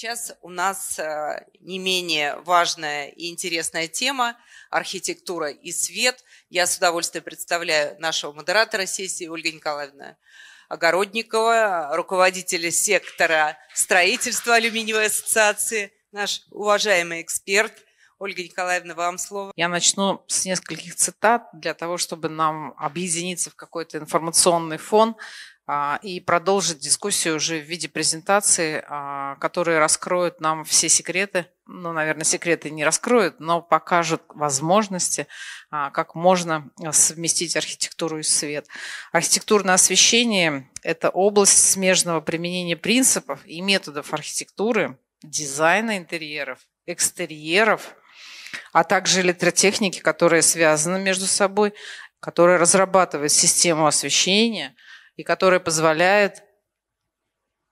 Сейчас у нас э, не менее важная и интересная тема – архитектура и свет. Я с удовольствием представляю нашего модератора сессии Ольга Николаевна Огородникова, руководителя сектора строительства алюминиевой ассоциации, наш уважаемый эксперт. Ольга Николаевна, вам слово. Я начну с нескольких цитат для того, чтобы нам объединиться в какой-то информационный фон а, и продолжить дискуссию уже в виде презентации, а, которые раскроют нам все секреты. Ну, наверное, секреты не раскроют, но покажут возможности, а, как можно совместить архитектуру и свет. Архитектурное освещение – это область смежного применения принципов и методов архитектуры, дизайна интерьеров, экстерьеров, а также электротехники, которые связаны между собой, которые разрабатывают систему освещения – и которая позволяет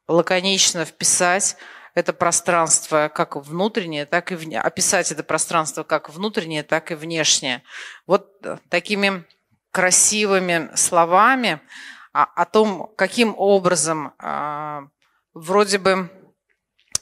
лаконично вписать это пространство как внутреннее, так и вне, описать это пространство как внутреннее, так и внешнее. Вот э, такими красивыми словами о, о том, каким образом э, вроде бы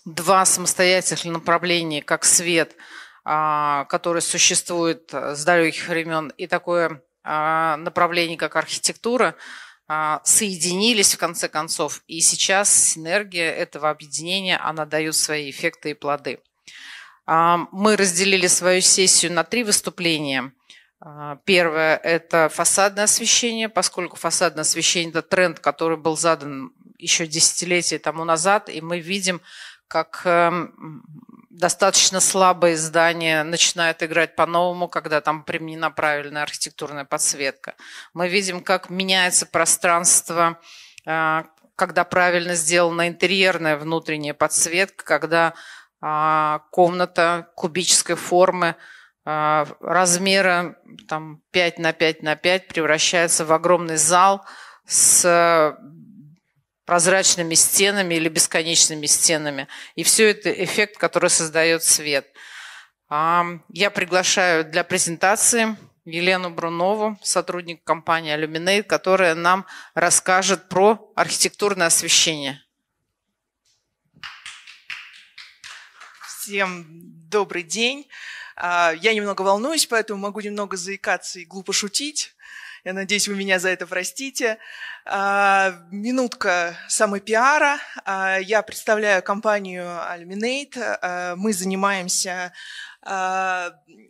два самостоятельных направления, как свет, э, который существует с далеких времен, и такое э, направление, как архитектура – а, соединились в конце концов. И сейчас синергия этого объединения, она дает свои эффекты и плоды. А, мы разделили свою сессию на три выступления. А, первое – это фасадное освещение, поскольку фасадное освещение – это тренд, который был задан еще десятилетия тому назад, и мы видим, как эм, достаточно слабое здание начинает играть по-новому, когда там применена правильная архитектурная подсветка. Мы видим, как меняется пространство, а, когда правильно сделана интерьерная внутренняя подсветка, когда а, комната кубической формы а, размера там, 5 на 5 на 5 превращается в огромный зал с прозрачными стенами или бесконечными стенами. И все это эффект, который создает свет. А, я приглашаю для презентации Елену Брунову, сотрудник компании Illuminate, которая нам расскажет про архитектурное освещение. Всем добрый день. А, я немного волнуюсь, поэтому могу немного заикаться и глупо шутить. Я надеюсь, вы меня за это простите. А, минутка самопиара. А, я представляю компанию Alminate. А, мы занимаемся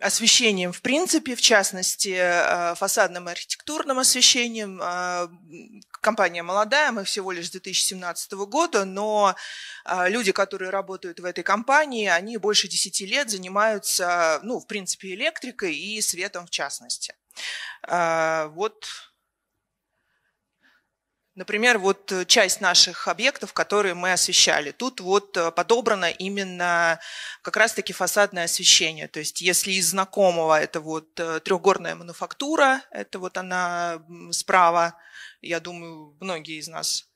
освещением в принципе, в частности, фасадным архитектурным освещением. Компания молодая, мы всего лишь с 2017 года, но люди, которые работают в этой компании, они больше 10 лет занимаются, ну, в принципе, электрикой и светом в частности. А, вот, например, вот э, часть наших объектов, которые мы освещали. Тут вот э, подобрано именно как раз-таки фасадное освещение. То есть если из знакомого это вот э, трехгорная мануфактура, это вот она справа, я думаю, многие из нас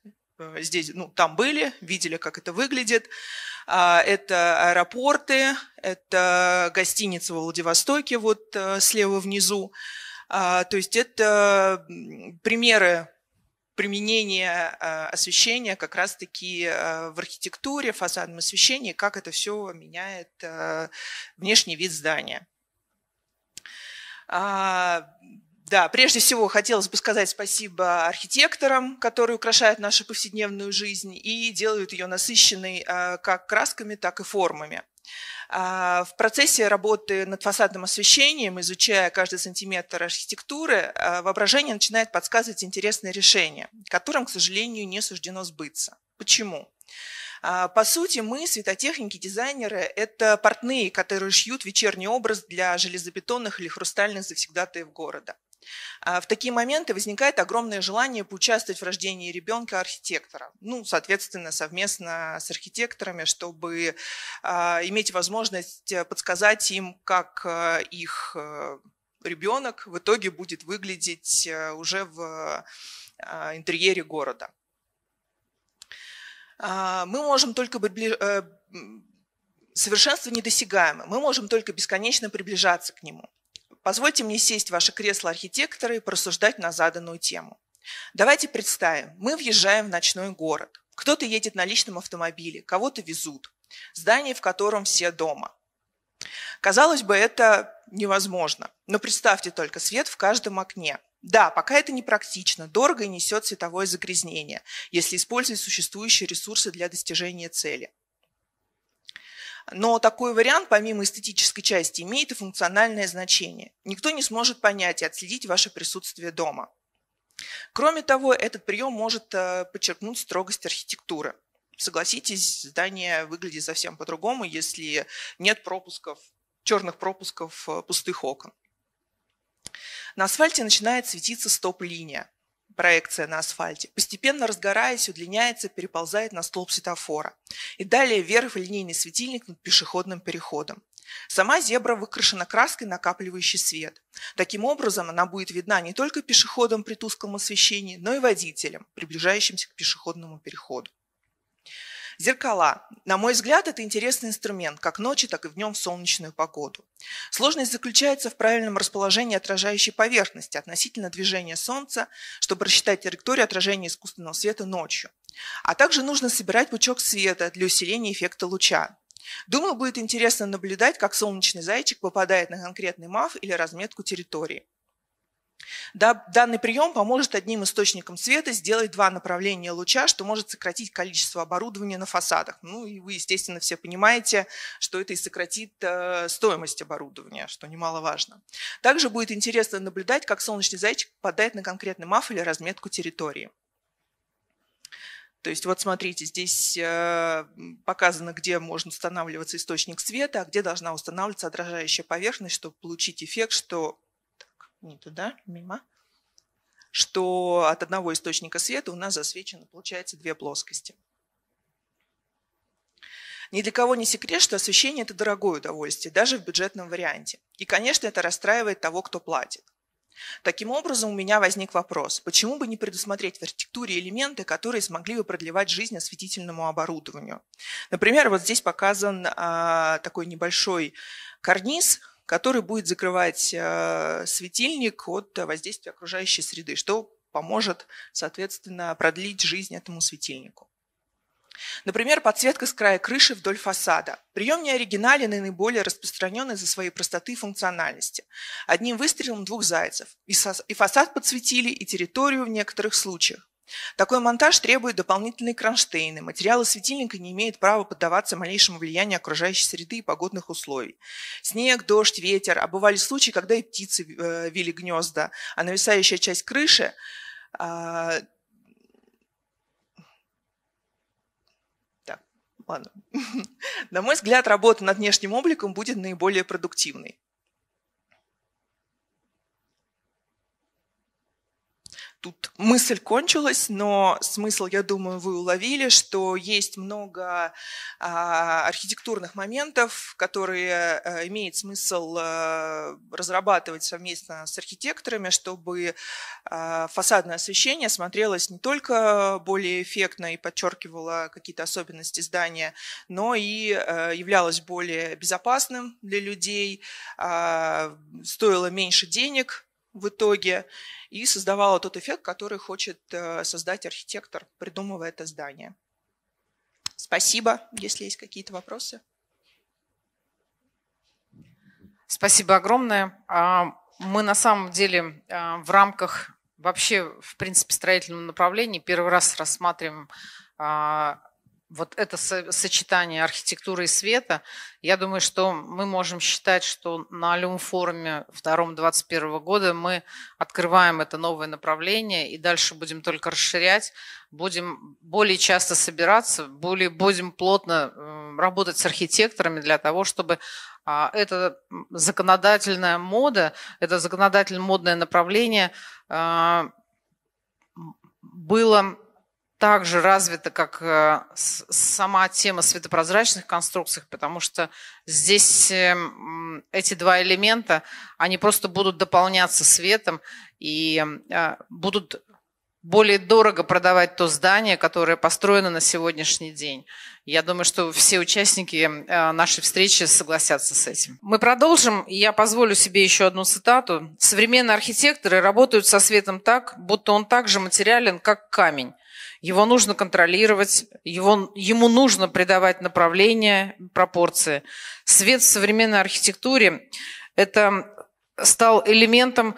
здесь, ну, там были, видели, как это выглядит. А, это аэропорты, это гостиница во Владивостоке, вот слева внизу. А, то есть это примеры применения а, освещения как раз-таки а, в архитектуре, фасадном освещении, как это все меняет внешний вид здания. Да, прежде всего хотелось бы сказать спасибо архитекторам, которые украшают нашу повседневную жизнь и делают ее насыщенной как красками, так и формами. А, в процессе работы над фасадным освещением, изучая каждый сантиметр архитектуры, а, воображение начинает подсказывать интересные решения, которым, к сожалению, не суждено сбыться. Почему? А, по сути, мы, светотехники, дизайнеры, это портные, которые шьют вечерний образ для железобетонных или хрустальных завсегдатаев города. А в такие моменты возникает огромное желание поучаствовать в рождении ребенка архитектора. Ну, соответственно, совместно с архитекторами, чтобы а, иметь возможность э, подсказать им, как э, их э, ребенок в итоге будет выглядеть уже в а, интерьере города. Мы можем только совершенство недосягаемо. Мы можем только бесконечно приближаться к нему. Позвольте мне сесть в ваше кресло архитектора и просуждать на заданную тему. Давайте представим, мы въезжаем в ночной город. Кто-то едет на личном автомобиле, кого-то везут. Здание, в котором все дома. Казалось бы, это невозможно. Но представьте только свет в каждом окне. Да, пока это непрактично, дорого и несет световое загрязнение, если использовать существующие ресурсы для достижения цели. Но такой вариант, помимо эстетической части, имеет и функциональное значение. Никто не сможет понять и отследить ваше присутствие дома. Кроме того, этот прием может э, подчеркнуть строгость архитектуры. Согласитесь, здание выглядит совсем по-другому, если нет пропусков, черных пропусков э, пустых окон. На асфальте начинает светиться стоп-линия проекция на асфальте, постепенно разгораясь, удлиняется, переползает на столб светофора. И далее вверх в линейный светильник над пешеходным переходом. Сама зебра выкрашена краской, накапливающей свет. Таким образом, она будет видна не только пешеходам при тусклом освещении, но и водителям, приближающимся к пешеходному переходу. Зеркала. На мой взгляд, это интересный инструмент, как ночи, так и в днем в солнечную погоду. Сложность заключается в правильном расположении отражающей поверхности относительно движения Солнца, чтобы рассчитать траекторию отражения искусственного света ночью. А также нужно собирать пучок света для усиления эффекта луча. Думаю, будет интересно наблюдать, как солнечный зайчик попадает на конкретный маф или разметку территории. Данный прием поможет одним источником света сделать два направления луча, что может сократить количество оборудования на фасадах. Ну и вы, естественно, все понимаете, что это и сократит э, стоимость оборудования, что немаловажно. Также будет интересно наблюдать, как солнечный зайчик попадает на конкретный маф или разметку территории. То есть вот смотрите, здесь э, показано, где можно устанавливаться источник света, а где должна устанавливаться отражающая поверхность, чтобы получить эффект, что не туда, мимо, что от одного источника света у нас засвечено, получается, две плоскости. Ни для кого не секрет, что освещение – это дорогое удовольствие, даже в бюджетном варианте. И, конечно, это расстраивает того, кто платит. Таким образом, у меня возник вопрос, почему бы не предусмотреть в архитектуре элементы, которые смогли бы продлевать жизнь осветительному оборудованию. Например, вот здесь показан а, такой небольшой карниз, который будет закрывать э, светильник от воздействия окружающей среды, что поможет, соответственно, продлить жизнь этому светильнику. Например, подсветка с края крыши вдоль фасада. Прием не оригинален и наиболее распространен из-за своей простоты и функциональности. Одним выстрелом двух зайцев. И фасад подсветили, и территорию в некоторых случаях. Такой монтаж требует дополнительные кронштейны. Материалы светильника не имеют права поддаваться малейшему влиянию окружающей среды и погодных условий. Снег, дождь, ветер. А бывали случаи, когда и птицы э, вели гнезда, а нависающая часть крыши а, Так, ладно. На мой взгляд, работа над внешним обликом будет наиболее продуктивной. Тут мысль кончилась, но смысл, я думаю, вы уловили, что есть много а, архитектурных моментов, которые э, имеет смысл э, разрабатывать совместно с архитекторами, чтобы э, фасадное освещение смотрелось не только более эффектно и подчеркивало какие-то особенности здания, но и являлось более безопасным для людей, а, стоило меньше денег, в итоге и создавала тот эффект, который хочет э, создать архитектор, придумывая это здание. Спасибо, если есть какие-то вопросы. Спасибо огромное. А, мы на самом деле э, в рамках вообще, в принципе, строительного направления первый раз рассматриваем а, вот это сочетание архитектуры и света, я думаю, что мы можем считать, что на Алюм-форуме втором 2021 года мы открываем это новое направление и дальше будем только расширять, будем более часто собираться, более, будем плотно э, работать с архитекторами для того, чтобы а, это законодательная мода, это законодательно-модное направление а, было так же развита, как э, сама тема светопрозрачных конструкций, потому что здесь э, эти два элемента, они просто будут дополняться светом и э, будут более дорого продавать то здание, которое построено на сегодняшний день. Я думаю, что все участники нашей встречи согласятся с этим. Мы продолжим, и я позволю себе еще одну цитату. «Современные архитекторы работают со светом так, будто он так же материален, как камень». Его нужно контролировать, его, ему нужно придавать направление, пропорции. Свет в современной архитектуре – это стал элементом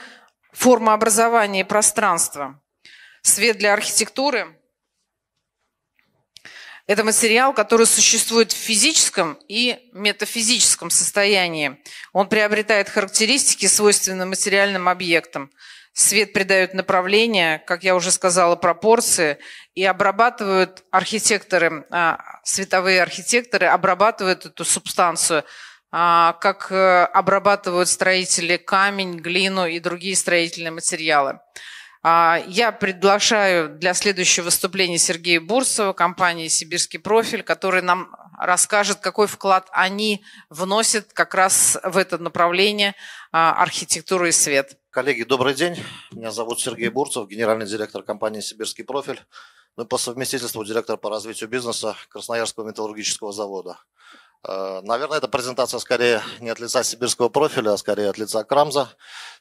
формообразования и пространства. Свет для архитектуры – это материал, который существует в физическом и метафизическом состоянии. Он приобретает характеристики, свойственные материальным объектам – свет придают направление, как я уже сказала, пропорции, и обрабатывают архитекторы, а, световые архитекторы обрабатывают эту субстанцию, а, как э, обрабатывают строители камень, глину и другие строительные материалы. А, я приглашаю для следующего выступления Сергея Бурсова, компании «Сибирский профиль», который нам расскажет, какой вклад они вносят как раз в это направление а, архитектуры и свет. Коллеги, добрый день. Меня зовут Сергей Бурцев, генеральный директор компании «Сибирский профиль». Ну и по совместительству директор по развитию бизнеса Красноярского металлургического завода. Э, наверное, эта презентация скорее не от лица сибирского профиля, а скорее от лица Крамза.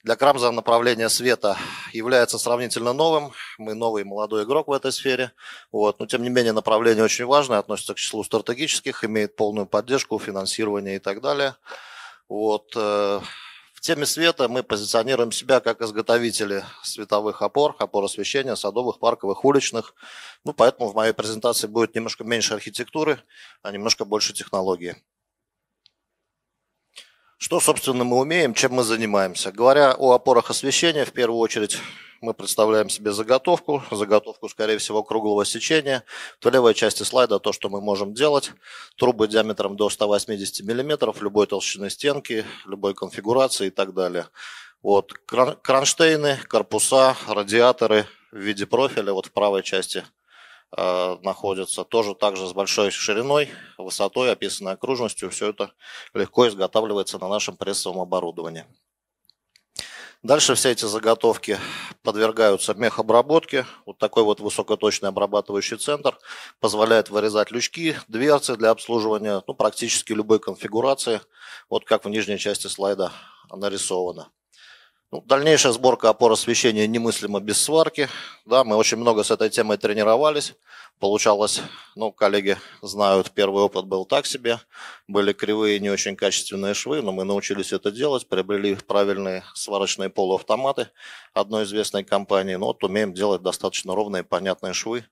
Для Крамза направление света является сравнительно новым. Мы новый молодой игрок в этой сфере. Вот. Но, тем не менее, направление очень важное, относится к числу стратегических, имеет полную поддержку, финансирование и так далее. Вот. Э, в теме света мы позиционируем себя как изготовители световых опор, опор освещения, садовых, парковых, уличных. Ну, поэтому в моей презентации будет немножко меньше архитектуры, а немножко больше технологии. Что, собственно, мы умеем, чем мы занимаемся? Говоря о опорах освещения, в первую очередь мы представляем себе заготовку, заготовку, скорее всего, круглого сечения. В левой части слайда то, что мы можем делать. Трубы диаметром до 180 мм, любой толщины стенки, любой конфигурации и так далее. Вот кронштейны, корпуса, радиаторы в виде профиля вот в правой части э, находятся. Тоже также с большой шириной, высотой, описанной окружностью. Все это легко изготавливается на нашем прессовом оборудовании. Дальше все эти заготовки подвергаются мехобработке. Вот такой вот высокоточный обрабатывающий центр позволяет вырезать лючки, дверцы для обслуживания ну, практически любой конфигурации, вот как в нижней части слайда нарисовано. Ну, дальнейшая сборка опор освещения немыслима без сварки. Да, мы очень много с этой темой тренировались. Получалось, ну, коллеги знают, первый опыт был так себе. Были кривые, не очень качественные швы, но мы научились это делать, приобрели правильные сварочные полуавтоматы одной известной компании. Но ну, вот умеем делать достаточно ровные, понятные швы,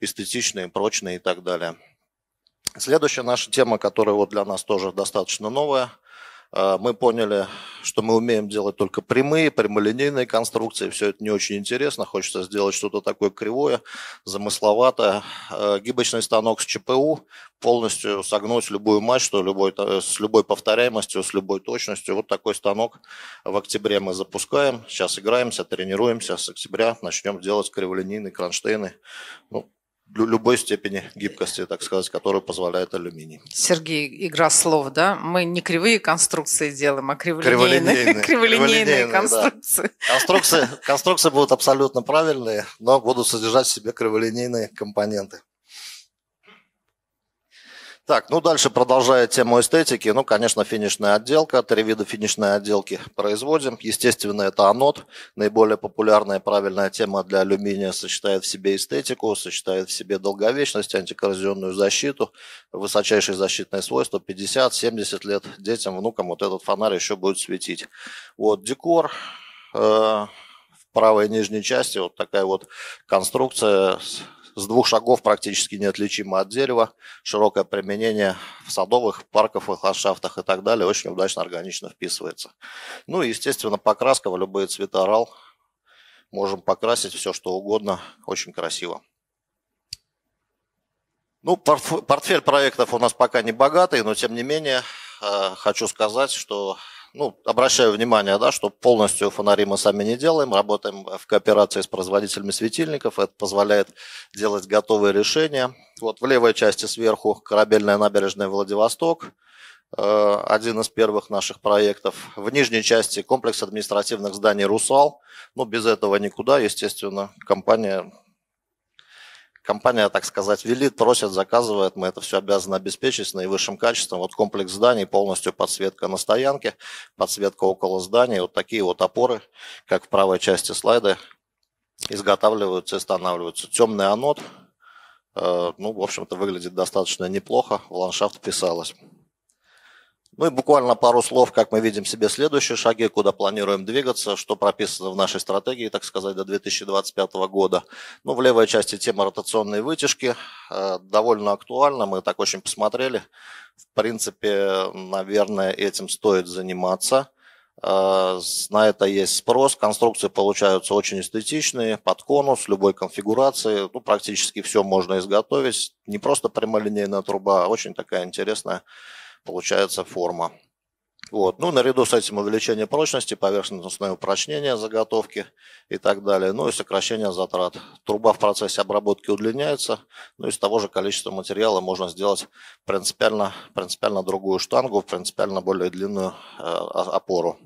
эстетичные, прочные и так далее. Следующая наша тема, которая вот для нас тоже достаточно новая – а, мы поняли, что мы умеем делать только прямые, прямолинейные конструкции. Все это не очень интересно. Хочется сделать что-то такое кривое, замысловатое. А, гибочный станок с ЧПУ полностью согнуть любую мачту любой, э, с любой повторяемостью, с любой точностью. Вот такой станок в октябре мы запускаем. Сейчас играемся, тренируемся. С октября начнем делать криволинейные кронштейны. Ну, любой степени гибкости, так сказать, которую позволяет алюминий. Сергей, игра слов, да? Мы не кривые конструкции делаем, а криволинейные, криволинейные, криволинейные конструкции. Да. конструкции. Конструкции будут абсолютно правильные, но будут содержать в себе криволинейные компоненты. Так, ну дальше продолжая тему эстетики, ну, конечно, финишная отделка, три вида финишной отделки производим. Естественно, это анод, наиболее популярная и правильная тема для алюминия, сочетает в себе эстетику, сочетает в себе долговечность, антикоррозионную защиту, высочайшие защитные свойства, 50-70 лет детям, внукам вот этот фонарь еще будет светить. Вот декор, э, в правой нижней части вот такая вот конструкция с с двух шагов практически неотличимы от дерева. Широкое применение в садовых, парковых ландшафтах и так далее очень удачно органично вписывается. Ну и, естественно, покраска в любые цвета орал. Можем покрасить все, что угодно, очень красиво. Ну, портфель проектов у нас пока не богатый, но тем не менее э, хочу сказать, что ну, обращаю внимание, да, что полностью фонари мы сами не делаем, работаем в кооперации с производителями светильников, это позволяет делать готовые решения. Вот в левой части сверху корабельная набережная Владивосток, э, один из первых наших проектов. В нижней части комплекс административных зданий «Русал». Ну, без этого никуда, естественно, компания компания, так сказать, велит, просит, заказывает. Мы это все обязаны обеспечить с наивысшим качеством. Вот комплекс зданий, полностью подсветка на стоянке, подсветка около зданий, Вот такие вот опоры, как в правой части слайда, изготавливаются и устанавливаются. Темный анод, э, ну, в общем-то, выглядит достаточно неплохо, в ландшафт вписалось. Ну и буквально пару слов, как мы видим себе следующие шаги, куда планируем двигаться, что прописано в нашей стратегии, так сказать, до 2025 года. Ну, в левой части тема ротационной вытяжки, э, довольно актуально. мы так очень посмотрели. В принципе, наверное, этим стоит заниматься. Э, на это есть спрос, конструкции получаются очень эстетичные, под конус, любой конфигурации, ну, практически все можно изготовить. Не просто прямолинейная труба, а очень такая интересная получается форма. Вот. Ну, наряду с этим увеличение прочности, поверхностное упрочнение заготовки и так далее, ну и сокращение затрат. Труба в процессе обработки удлиняется, ну из того же количества материала можно сделать принципиально, принципиально другую штангу, принципиально более длинную э, опору.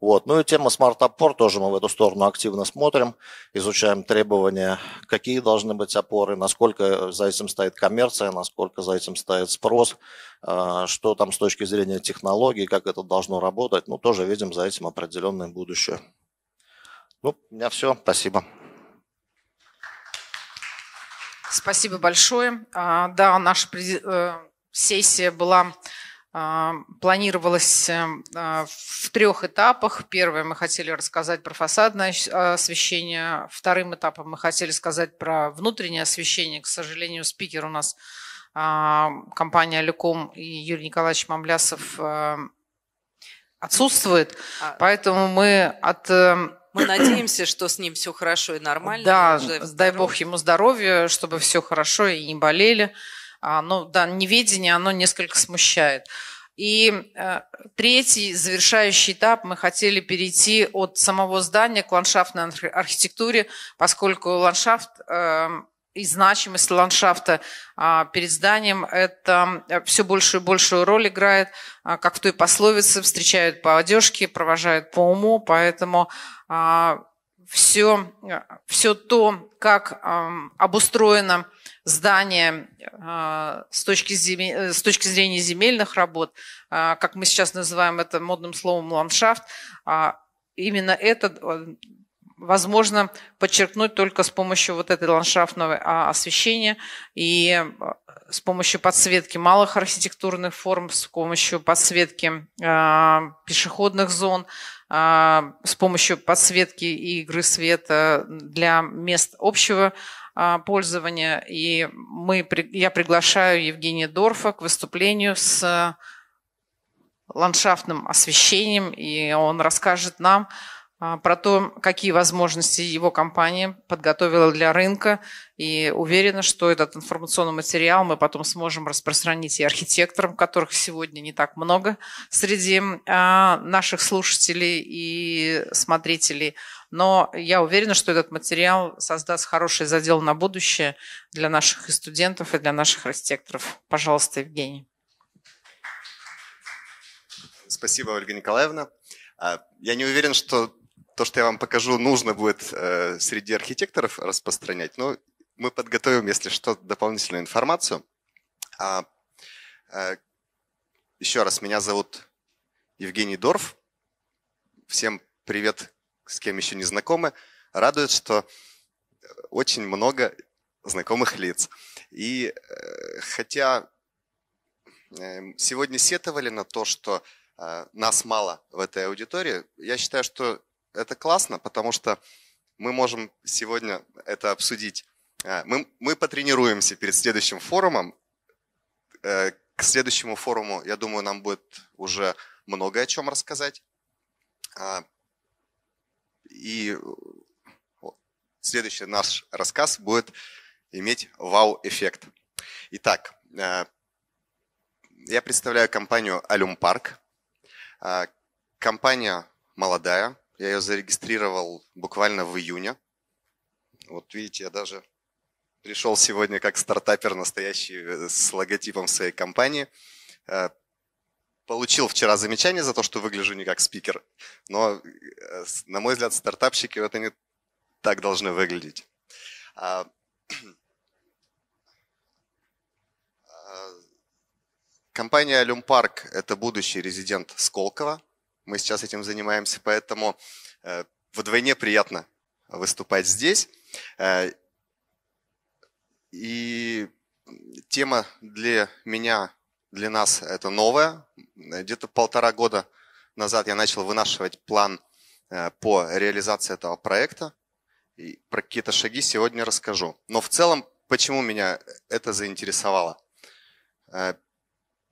Вот. Ну и тема Smart опор тоже мы в эту сторону активно смотрим, изучаем требования, какие должны быть опоры, насколько за этим стоит коммерция, насколько за этим стоит спрос, а, что там с точки зрения технологий, как это должно работать. Ну, тоже видим за этим определенное будущее. Ну, у меня все. Спасибо. Спасибо большое. А, да, наша э, сессия была планировалось эм, а, в трех этапах. Первое, мы хотели рассказать про фасадное а, освещение. Вторым этапом мы хотели сказать про внутреннее освещение. К сожалению, спикер у нас компания «Люком» и Юрий Николаевич Мамлясов эм, отсутствует. А Поэтому мы от эм, мы надеемся, что с ним все хорошо и нормально. Да, дай бог ему здоровья, чтобы все хорошо и не болели оно, а, ну да, неведение, оно несколько смущает. И э, третий завершающий этап мы хотели перейти от самого здания к ландшафтной архитектуре, поскольку ландшафт э, и значимость ландшафта а, перед зданием это э, все большую и большую роль играет, а, как в той пословице, встречают по одежке, провожают по уму, поэтому а, все, э, все то, как обустроено здание а, с точки, зем... Э, с точки зрения земельных работ, а, как мы сейчас называем это модным словом ландшафт, а именно это возможно подчеркнуть только с помощью вот этой ландшафтного а, освещения и а, с помощью подсветки малых архитектурных форм, с помощью подсветки э, пешеходных зон, э, с помощью подсветки и игры света для мест общего э, пользования. И мы, я приглашаю Евгения Дорфа к выступлению с ландшафтным освещением, и он расскажет нам, а, про то, какие возможности его компания подготовила для рынка. И уверена, что этот информационный материал мы потом сможем распространить и архитекторам, которых сегодня не так много среди а, наших слушателей и смотрителей. Но я уверена, что этот материал создаст хороший задел на будущее для наших и студентов, и для наших архитекторов. Пожалуйста, Евгений. Спасибо, Ольга Николаевна. А, я не уверен, что то, что я вам покажу, нужно будет э, среди архитекторов распространять. Но ну, мы подготовим, если что, дополнительную информацию. А, э, еще раз, меня зовут Евгений Дорф. Всем привет, с кем еще не знакомы. Радует, что очень много знакомых лиц. И э, хотя э, сегодня сетовали на то, что э, нас мало в этой аудитории, я считаю, что это классно, потому что мы можем сегодня это обсудить. А, мы, мы потренируемся перед следующим форумом. Э, к следующему форуму, я думаю, нам будет уже много о чем рассказать. А, и следующий наш рассказ будет иметь вау-эффект. Итак, э, я представляю компанию Alum Park. А, компания молодая, я ее зарегистрировал буквально в июне. Вот видите, я даже пришел сегодня как стартапер настоящий э, с логотипом своей компании. Э, получил вчера замечание за то, что выгляжу не как спикер, но, э, на мой взгляд, стартапщики вот они так должны выглядеть. А, а, компания Люмпарк – это будущий резидент Сколково мы сейчас этим занимаемся, поэтому э, вдвойне приятно выступать здесь. Э, и тема для меня, для нас это новая. Где-то полтора года назад я начал вынашивать план э, по реализации этого проекта. И про какие-то шаги сегодня расскажу. Но в целом, почему меня это заинтересовало?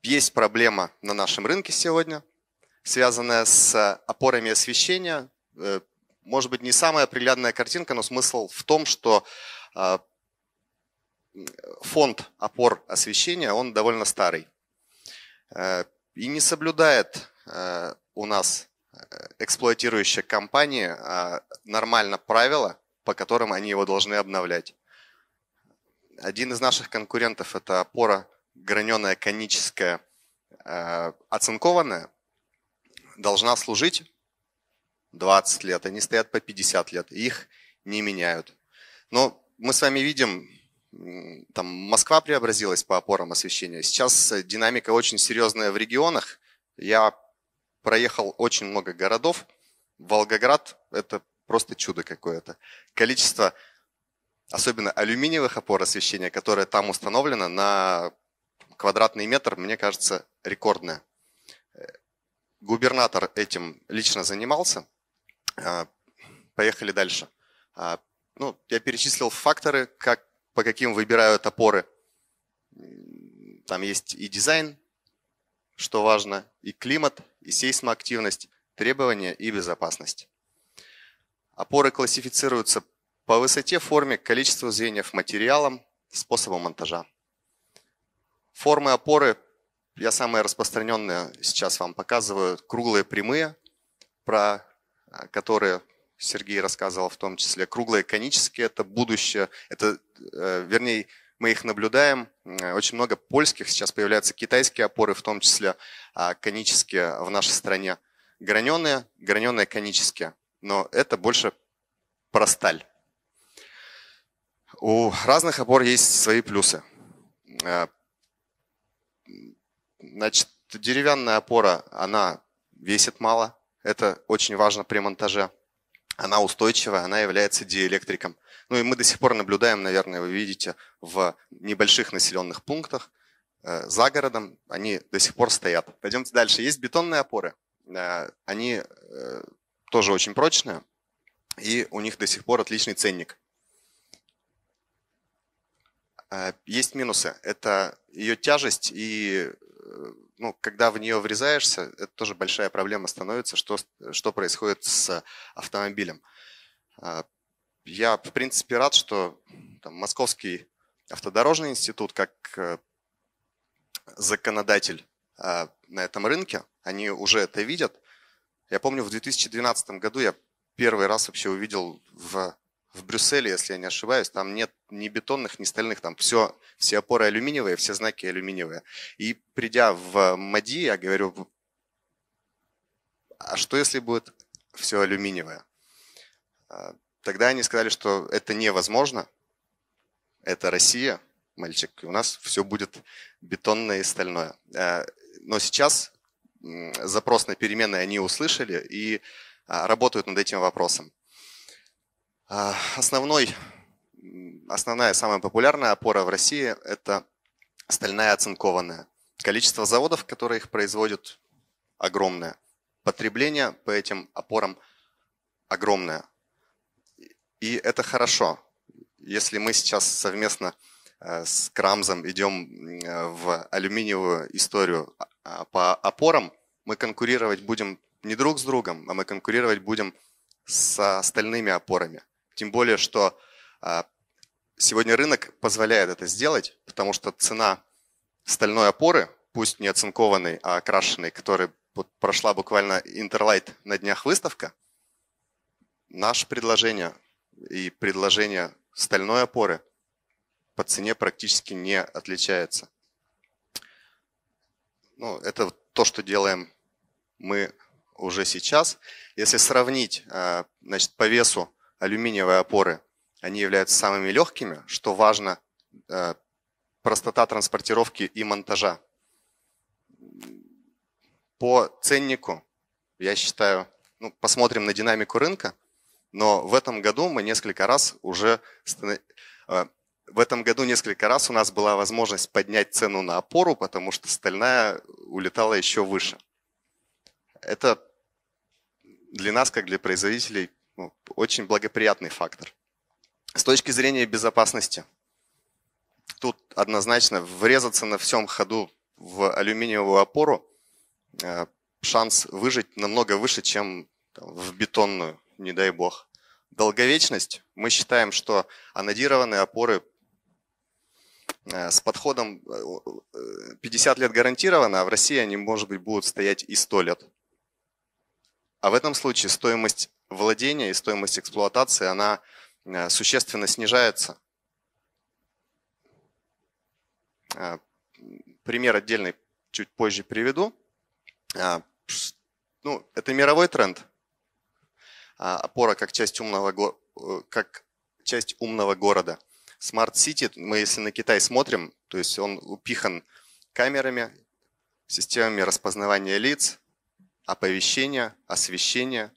Есть проблема на нашем рынке сегодня, связанная с э, опорами освещения. Э, может быть, не самая приглядная картинка, но смысл в том, что э, фонд опор освещения, он довольно старый. И не соблюдает у нас эксплуатирующая компания а нормально правила, по которым они его должны обновлять. Один из наших конкурентов – это опора граненая коническая оцинкованная должна служить 20 лет, они стоят по 50 лет, их не меняют. Но мы с вами видим, там Москва преобразилась по опорам освещения. Сейчас э, динамика очень серьезная в регионах. Я проехал очень много городов. Волгоград – это просто чудо какое-то. Количество, особенно алюминиевых опор освещения, которое там установлено на квадратный метр, мне кажется, рекордное. Э, Губернатор этим лично занимался. А, поехали дальше. А, ну, я перечислил факторы, как, по каким выбирают опоры. Там есть и дизайн, что важно, и климат, и сейсмоактивность, требования и безопасность. Опоры классифицируются по высоте, форме, количеству звеньев, материалам, способу монтажа. Формы опоры я самые распространенные сейчас вам показываю. Круглые прямые, про а, которые Сергей рассказывал в том числе. Круглые конические – это будущее, это, э, вернее, мы их наблюдаем. Очень много польских, сейчас появляются китайские опоры, в том числе а, конические в нашей стране. Граненые, граненые конические, но это больше про сталь. У разных опор есть свои плюсы. Э, Значит, деревянная опора, она весит мало. Это очень важно при монтаже. Она устойчивая, она является диэлектриком. Ну и мы до сих пор наблюдаем, наверное, вы видите, в небольших населенных пунктах э, за городом они до сих пор стоят. Пойдемте дальше. Есть бетонные опоры. Э, они э, тоже очень прочные, и у них до сих пор отличный ценник. Есть минусы. Это ее тяжесть и ну, когда в нее врезаешься, это тоже большая проблема становится, что, что происходит с автомобилем. А, я, в принципе, рад, что там, Московский автодорожный институт, как э, законодатель а, на этом рынке, они уже это видят. Я помню, в 2012 году я первый раз вообще увидел в в Брюсселе, если я не ошибаюсь, там нет ни бетонных, ни стальных, там все, все опоры алюминиевые, все знаки алюминиевые. И придя в МАДИ, я говорю, а что если будет все алюминиевое? А, тогда они сказали, что это невозможно, это Россия, мальчик, и у нас все будет бетонное и стальное. А, но сейчас запрос на перемены они услышали и а, работают над этим вопросом. А, основной, основная, самая популярная опора в России – это стальная оцинкованная. Количество заводов, которые их производят, огромное. Потребление по этим опорам огромное. И это хорошо. Если мы сейчас совместно э, с Крамзом идем э, в алюминиевую историю а, а, по опорам, мы конкурировать будем не друг с другом, а мы конкурировать будем с остальными опорами. Тем более, что а, сегодня рынок позволяет это сделать, потому что цена стальной опоры, пусть не оцинкованной, а окрашенной, которая прошла буквально Интерлайт на днях выставка, наше предложение и предложение стальной опоры по цене практически не отличается. Ну, это то, что делаем мы уже сейчас. Если сравнить а, значит, по весу алюминиевые опоры, они являются самыми легкими, что важно, э, простота транспортировки и монтажа. По ценнику, я считаю, ну, посмотрим на динамику рынка, но в этом году мы несколько раз уже... Э, в этом году несколько раз у нас была возможность поднять цену на опору, потому что стальная улетала еще выше. Это для нас, как для производителей, ну, очень благоприятный фактор. С точки зрения безопасности, тут однозначно врезаться на всем ходу в алюминиевую опору э, шанс выжить намного выше, чем в бетонную, не дай бог. Долговечность. Мы считаем, что анодированные опоры э, с подходом 50 э, лет гарантированно, а в России они, может быть, будут стоять и 100 лет. А в этом случае стоимость владения и стоимость эксплуатации, она э, существенно снижается. Э, пример отдельный чуть позже приведу. Э, ну, это мировой тренд. Опора как часть умного, как часть умного города. Smart City, мы если на Китай смотрим, то есть он упихан камерами, системами распознавания лиц, оповещения, освещения,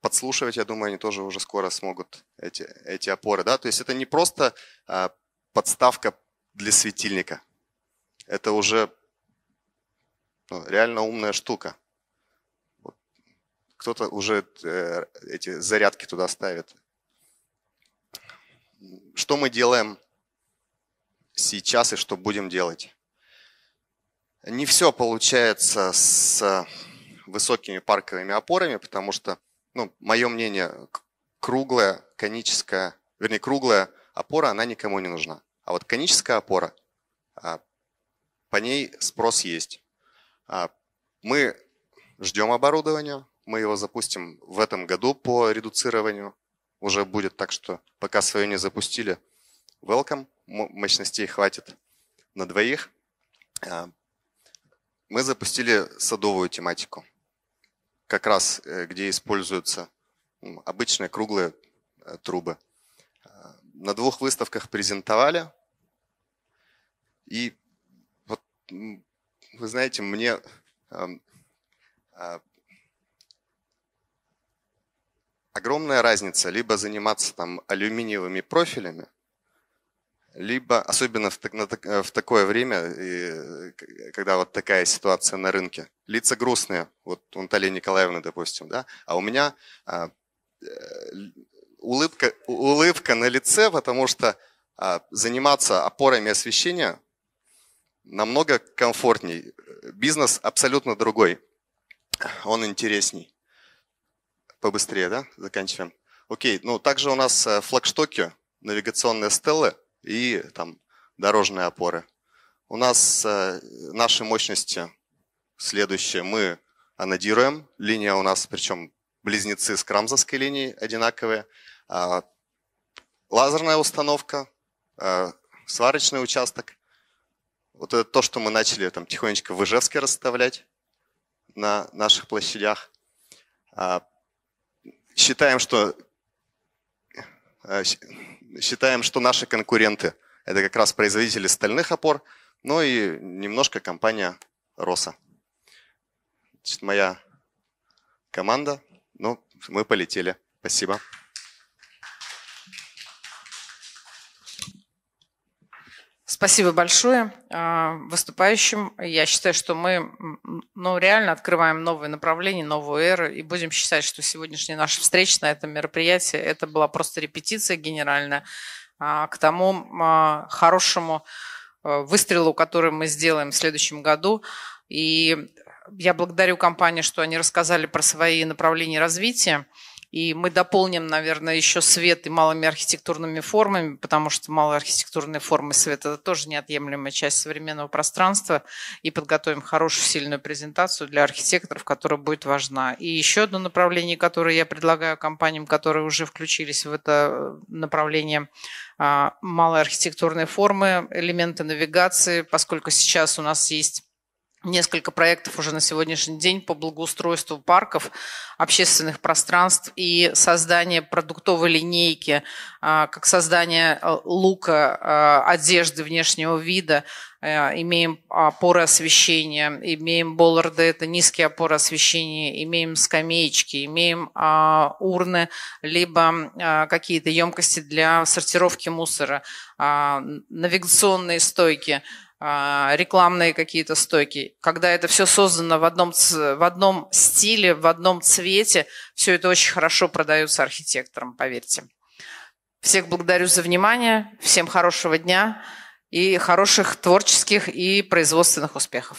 подслушивать, я думаю, они тоже уже скоро смогут эти, эти опоры. Да? То есть это не просто а, подставка для светильника. Это уже ну, реально умная штука. Вот. Кто-то уже э, эти зарядки туда ставит. Что мы делаем сейчас и что будем делать? Не все получается с э, высокими парковыми опорами, потому что ну, мое мнение, круглая, коническая, вернее, круглая опора, она никому не нужна. А вот коническая опора, а, по ней спрос есть. А, мы ждем оборудования, мы его запустим в этом году по редуцированию. Уже будет так, что пока свое не запустили, welcome, мощностей хватит на двоих. А, мы запустили садовую тематику как раз э, где используются обычные круглые э, трубы. Э, на двух выставках презентовали. И вот, вы знаете, мне эм, огромная разница либо заниматься там алюминиевыми профилями – либо, особенно в, на, э, в такое время, и, когда вот такая ситуация на рынке, лица грустные, вот у Натальи Николаевны, допустим, да, а у меня а, э, улыбка, улыбка на лице, потому что а, заниматься опорами освещения намного комфортней. Бизнес абсолютно другой, он интересней. Побыстрее, да, заканчиваем. Окей, ну также у нас э, флагштоки, навигационные стеллы и там дорожные опоры. У нас э, наши мощности следующие. Мы анодируем. Линия у нас, причем близнецы с крамзовской линией одинаковые. Э, лазерная установка, э, сварочный участок. Вот это то, что мы начали там тихонечко в Ижевске расставлять на наших площадях. Э, считаем, что э, считаем, что наши конкуренты – это как раз производители стальных опор, ну и немножко компания «Роса». Значит, моя команда, ну, мы полетели. Спасибо. Спасибо большое а, выступающим. Я считаю, что мы ну, реально открываем новые направления, новую эру, и будем считать, что сегодняшняя наша встреча на этом мероприятии – это была просто репетиция генеральная а, к тому а, хорошему выстрелу, который мы сделаем в следующем году. И я благодарю компанию, что они рассказали про свои направления развития. И мы дополним, наверное, еще свет и малыми архитектурными формами, потому что малые архитектурные формы света – это тоже неотъемлемая часть современного пространства. И подготовим хорошую, сильную презентацию для архитекторов, которая будет важна. И еще одно направление, которое я предлагаю компаниям, которые уже включились в это э, направление а, – малые архитектурные формы, элементы навигации, поскольку сейчас у нас есть несколько проектов уже на сегодняшний день по благоустройству парков, общественных пространств и создание продуктовой линейки, а, как создание э, лука, а, одежды внешнего вида, э, имеем опоры освещения, имеем болларды, это низкие опоры освещения, имеем скамеечки, имеем а, урны, либо какие-то емкости для сортировки мусора, навигационные стойки – а, рекламные какие-то стойки, когда это все создано в одном, в одном стиле, в одном цвете, все это очень хорошо продается архитекторам, поверьте. Всех благодарю за внимание, всем хорошего дня и хороших творческих и производственных успехов.